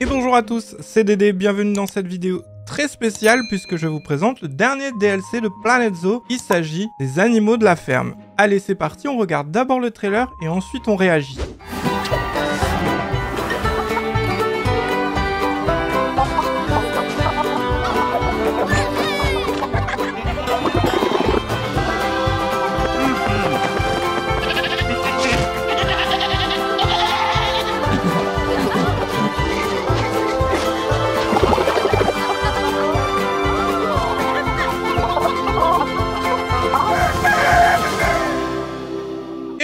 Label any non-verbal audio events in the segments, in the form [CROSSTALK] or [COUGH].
Et bonjour à tous, c'est Dédé, bienvenue dans cette vidéo très spéciale puisque je vous présente le dernier DLC de Planet Zoo, il s'agit des animaux de la ferme. Allez c'est parti, on regarde d'abord le trailer et ensuite on réagit.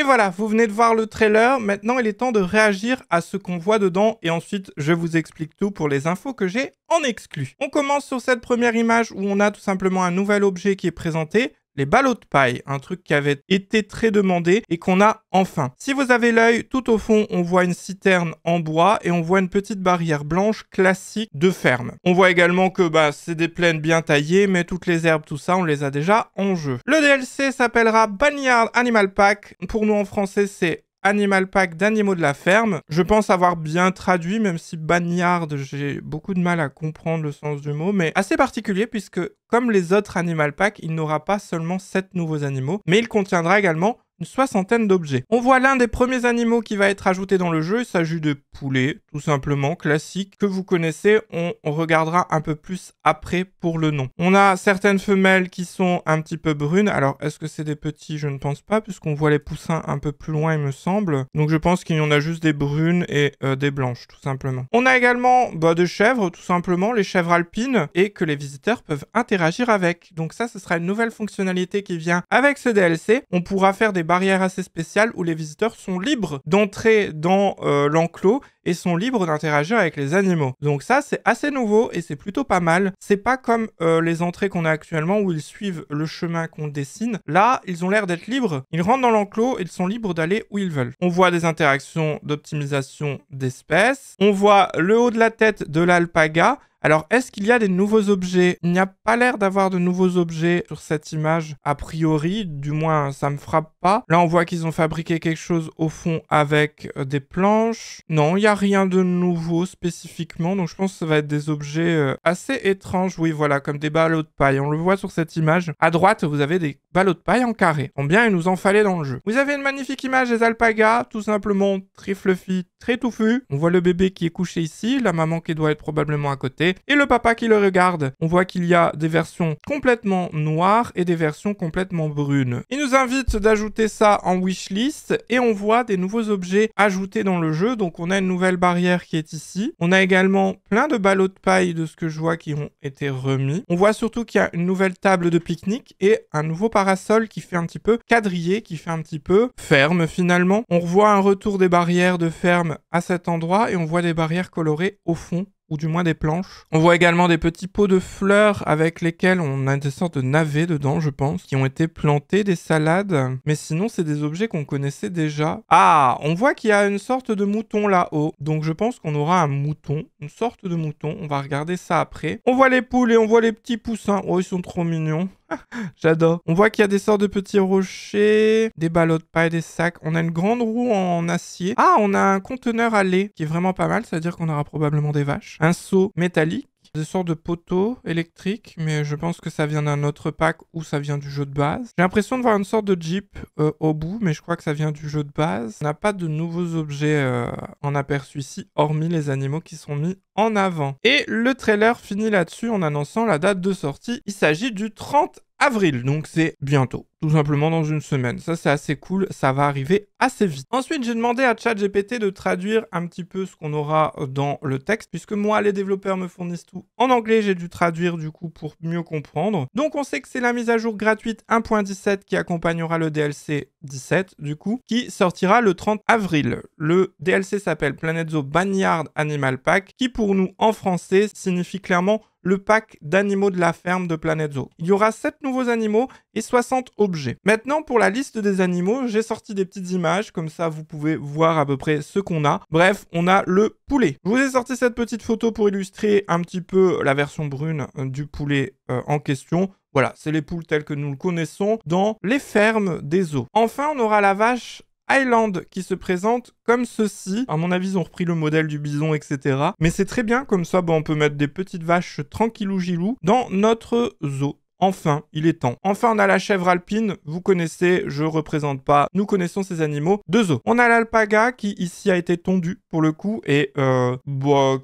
Et voilà, vous venez de voir le trailer. Maintenant, il est temps de réagir à ce qu'on voit dedans. Et ensuite, je vous explique tout pour les infos que j'ai en exclu. On commence sur cette première image où on a tout simplement un nouvel objet qui est présenté les ballots de paille, un truc qui avait été très demandé et qu'on a enfin. Si vous avez l'œil, tout au fond, on voit une citerne en bois et on voit une petite barrière blanche classique de ferme. On voit également que bah, c'est des plaines bien taillées, mais toutes les herbes, tout ça, on les a déjà en jeu. Le DLC s'appellera Banyard Animal Pack. Pour nous en français, c'est Animal Pack d'animaux de la ferme. Je pense avoir bien traduit, même si bagnard, j'ai beaucoup de mal à comprendre le sens du mot, mais assez particulier puisque, comme les autres Animal Pack, il n'aura pas seulement 7 nouveaux animaux, mais il contiendra également une soixantaine d'objets. On voit l'un des premiers animaux qui va être ajouté dans le jeu, il s'agit de poulets, tout simplement, classique, que vous connaissez, on, regardera un peu plus après pour le nom. On a certaines femelles qui sont un petit peu brunes, alors est-ce que c'est des petits Je ne pense pas, puisqu'on voit les poussins un peu plus loin, il me semble. Donc je pense qu'il y en a juste des brunes et euh, des blanches, tout simplement. On a également bah, des chèvres, tout simplement, les chèvres alpines, et que les visiteurs peuvent interagir avec. Donc ça, ce sera une nouvelle fonctionnalité qui vient avec ce DLC. On pourra faire des barrière assez spéciale où les visiteurs sont libres d'entrer dans euh, l'enclos et sont libres d'interagir avec les animaux. Donc ça, c'est assez nouveau et c'est plutôt pas mal. C'est pas comme euh, les entrées qu'on a actuellement où ils suivent le chemin qu'on dessine. Là, ils ont l'air d'être libres. Ils rentrent dans l'enclos et ils sont libres d'aller où ils veulent. On voit des interactions d'optimisation d'espèces. On voit le haut de la tête de l'alpaga. Alors, est-ce qu'il y a des nouveaux objets Il n'y a pas l'air d'avoir de nouveaux objets sur cette image, a priori, du moins ça me frappe pas. Là, on voit qu'ils ont fabriqué quelque chose au fond avec euh, des planches. Non, il n'y rien de nouveau spécifiquement, donc je pense que ça va être des objets euh, assez étranges, oui voilà, comme des ballots de paille. On le voit sur cette image. À droite, vous avez des ballots de paille en carré. Combien il nous en fallait dans le jeu. Vous avez une magnifique image des alpagas, tout simplement très fluffy, très touffu. On voit le bébé qui est couché ici, la maman qui doit être probablement à côté, et le papa qui le regarde. On voit qu'il y a des versions complètement noires et des versions complètement brunes. Il nous invite d'ajouter ça en wishlist, et on voit des nouveaux objets ajoutés dans le jeu, donc on a une nouvelle barrière qui est ici. On a également plein de ballots de paille de ce que je vois qui ont été remis. On voit surtout qu'il y a une nouvelle table de pique-nique et un nouveau parasol qui fait un petit peu quadrillé, qui fait un petit peu ferme finalement. On revoit un retour des barrières de ferme à cet endroit et on voit des barrières colorées au fond ou du moins des planches. On voit également des petits pots de fleurs avec lesquels on a des sortes de navets dedans, je pense, qui ont été plantés, des salades. Mais sinon, c'est des objets qu'on connaissait déjà. Ah, on voit qu'il y a une sorte de mouton là-haut. Donc je pense qu'on aura un mouton, une sorte de mouton. On va regarder ça après. On voit les poules et on voit les petits poussins. Oh, ils sont trop mignons. [LAUGHS] J'adore. On voit qu'il y a des sortes de petits rochers, des ballots de paille, des sacs. On a une grande roue en acier. Ah, on a un conteneur à lait qui est vraiment pas mal. Ça veut dire qu'on aura probablement des vaches. Un seau métallique des sortes de poteaux électriques, mais je pense que ça vient d'un autre pack ou ça vient du jeu de base. J'ai l'impression de voir une sorte de Jeep euh, au bout, mais je crois que ça vient du jeu de base. On n'a pas de nouveaux objets euh, en aperçu ici, hormis les animaux qui sont mis en avant. Et le trailer finit là-dessus en annonçant la date de sortie. Il s'agit du 30 avril, donc c'est bientôt, tout simplement dans une semaine. Ça c'est assez cool, ça va arriver assez vite. Ensuite, j'ai demandé à ChatGPT de traduire un petit peu ce qu'on aura euh, dans le texte, puisque moi, les développeurs me fournissent tout en anglais, j'ai dû traduire du coup pour mieux comprendre. Donc on sait que c'est la mise à jour gratuite 1.17 qui accompagnera le DLC 17, du coup, qui sortira le 30 avril. Le DLC s'appelle Planet Zoo Banyard Animal Pack, qui pour nous en français signifie clairement le pack d'animaux de la ferme de Planète Zoo. Il y aura 7 nouveaux animaux et 60 objets. Maintenant, pour la liste des animaux, j'ai sorti des petites images, comme ça vous pouvez voir à peu près ce qu'on a. Bref, on a le poulet. Je vous ai sorti cette petite photo pour illustrer un petit peu la version brune euh, du poulet euh, en question. Voilà, c'est les poules telles que nous le connaissons dans les fermes des zoos. Enfin, on aura la vache Island qui se présente comme ceci. À mon avis, ils ont repris le modèle du bison, etc. Mais c'est très bien, comme ça, Bon, on peut mettre des petites vaches tranquillou gilou dans notre zoo. Enfin, il est temps. Enfin, on a la chèvre alpine. Vous connaissez, je représente pas. Nous connaissons ces animaux. de zoo. On a l'alpaga qui ici a été tondu pour le coup et euh,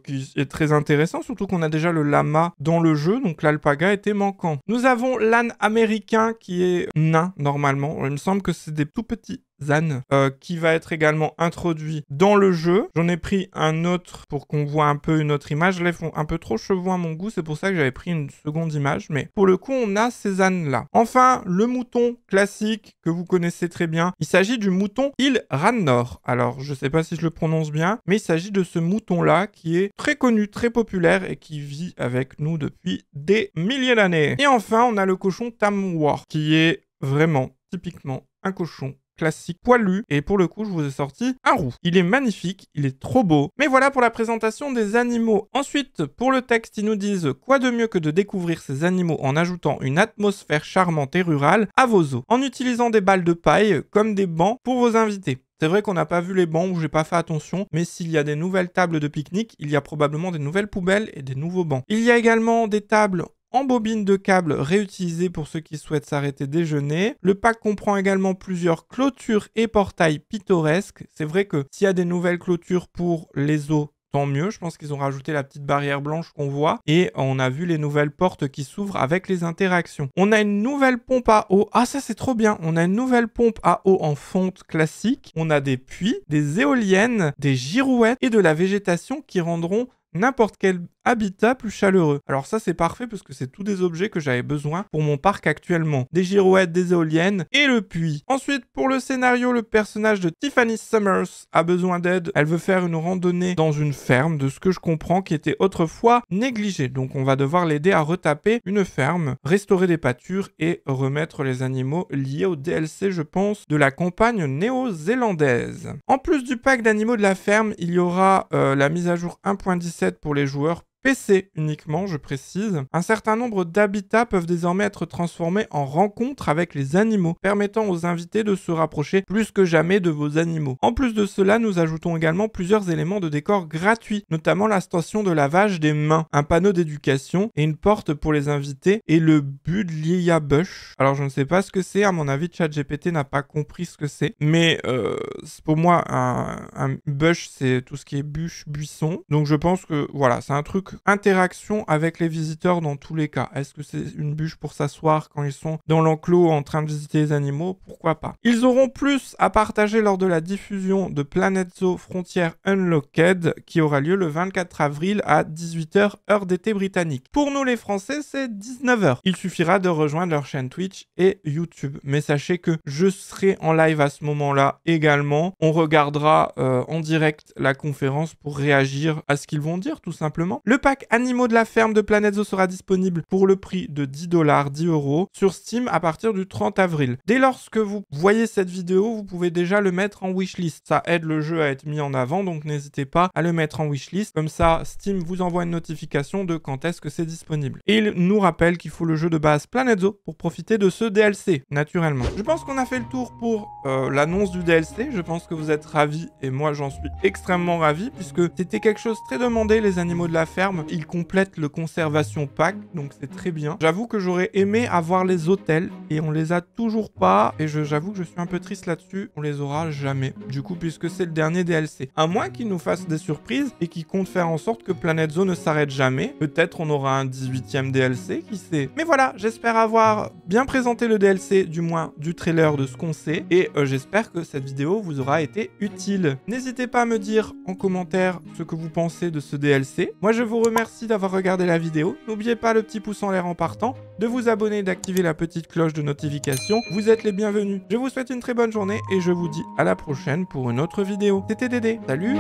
qui est très intéressant. Surtout qu'on a déjà le lama dans le jeu, donc l'alpaga était manquant. Nous avons l'âne américain qui est nain normalement. Il me semble que c'est des tout petits Zan, euh, qui va être également introduit dans le jeu. J'en ai pris un autre pour qu'on voit un peu une autre image. Les font un peu trop chevaux à mon goût, c'est pour ça que j'avais pris une seconde image. Mais pour le coup, on a ces ânes-là. Enfin, le mouton classique que vous connaissez très bien. Il s'agit du mouton Il Rannor. Alors, je ne sais pas si je le prononce bien, mais il s'agit de ce mouton-là qui est très connu, très populaire et qui vit avec nous depuis des milliers d'années. Et enfin, on a le cochon Tamwar, qui est vraiment typiquement un cochon classique poilu et pour le coup je vous ai sorti un roux. Il est magnifique, il est trop beau. Mais voilà pour la présentation des animaux. Ensuite, pour le texte, ils nous disent quoi de mieux que de découvrir ces animaux en ajoutant une atmosphère charmante et rurale à vos eaux, en utilisant des balles de paille comme des bancs pour vos invités. C'est vrai qu'on n'a pas vu les bancs où j'ai pas fait attention, mais s'il y a des nouvelles tables de pique-nique, il y a probablement des nouvelles poubelles et des nouveaux bancs. Il y a également des tables en bobine de câble réutilisées pour ceux qui souhaitent s'arrêter déjeuner. Le pack comprend également plusieurs clôtures et portails pittoresques. C'est vrai que s'il y a des nouvelles clôtures pour les eaux, tant mieux. Je pense qu'ils ont rajouté la petite barrière blanche qu'on voit et on a vu les nouvelles portes qui s'ouvrent avec les interactions. On a une nouvelle pompe à eau. Ah, ça c'est trop bien. On a une nouvelle pompe à eau en fonte classique. On a des puits, des éoliennes, des girouettes et de la végétation qui rendront n'importe quel habitat plus chaleureux. Alors ça c'est parfait parce que c'est tous des objets que j'avais besoin pour mon parc actuellement. Des girouettes, des éoliennes et le puits. Ensuite pour le scénario, le personnage de Tiffany Summers a besoin d'aide. Elle veut faire une randonnée dans une ferme de ce que je comprends qui était autrefois négligée. Donc on va devoir l'aider à retaper une ferme, restaurer des pâtures et remettre les animaux liés au DLC je pense de la campagne néo-zélandaise. En plus du pack d'animaux de la ferme, il y aura euh, la mise à jour 1.17 pour les joueurs PC uniquement, je précise, un certain nombre d'habitats peuvent désormais être transformés en rencontres avec les animaux, permettant aux invités de se rapprocher plus que jamais de vos animaux. En plus de cela, nous ajoutons également plusieurs éléments de décor gratuits, notamment la station de lavage des mains, un panneau d'éducation et une porte pour les invités et le Budlia Bush. Alors je ne sais pas ce que c'est, à mon avis ChatGPT n'a pas compris ce que c'est, mais euh, pour moi un, un bush c'est tout ce qui est bûche, buisson, donc je pense que voilà, c'est un truc interaction avec les visiteurs dans tous les cas. Est-ce que c'est une bûche pour s'asseoir quand ils sont dans l'enclos en train de visiter les animaux Pourquoi pas Ils auront plus à partager lors de la diffusion de Planet Zoo Frontier Unlocked qui aura lieu le 24 avril à 18h heure d'été britannique. Pour nous les Français, c'est 19h. Il suffira de rejoindre leur chaîne Twitch et YouTube. Mais sachez que je serai en live à ce moment-là également. On regardera euh, en direct la conférence pour réagir à ce qu'ils vont dire tout simplement. Le pack Animaux de la ferme de Planetzo sera disponible pour le prix de 10 dollars, 10 euros sur Steam à partir du 30 avril. Dès lorsque vous voyez cette vidéo, vous pouvez déjà le mettre en wishlist. Ça aide le jeu à être mis en avant, donc n'hésitez pas à le mettre en wishlist. Comme ça, Steam vous envoie une notification de quand est-ce que c'est disponible. Et il nous rappelle qu'il faut le jeu de base Planet Zoo pour profiter de ce DLC, naturellement. Je pense qu'on a fait le tour pour euh, l'annonce du DLC. Je pense que vous êtes ravis et moi j'en suis extrêmement ravi puisque c'était quelque chose très demandé, les animaux de la ferme. Il complète le conservation pack, donc c'est très bien. J'avoue que j'aurais aimé avoir les hôtels et on les a toujours pas. Et j'avoue que je suis un peu triste là-dessus. On les aura jamais, du coup, puisque c'est le dernier DLC. À moins qu'il nous fasse des surprises et qui compte faire en sorte que Planet Zoo ne s'arrête jamais. Peut-être on aura un 18e DLC, qui sait. Mais voilà, j'espère avoir bien présenté le DLC, du moins du trailer de ce qu'on sait. Et euh, j'espère que cette vidéo vous aura été utile. N'hésitez pas à me dire en commentaire ce que vous pensez de ce DLC. Moi, je vous remercie d'avoir regardé la vidéo. N'oubliez pas le petit pouce en l'air en partant, de vous abonner et d'activer la petite cloche de notification. Vous êtes les bienvenus. Je vous souhaite une très bonne journée et je vous dis à la prochaine pour une autre vidéo. C'était Dédé. Salut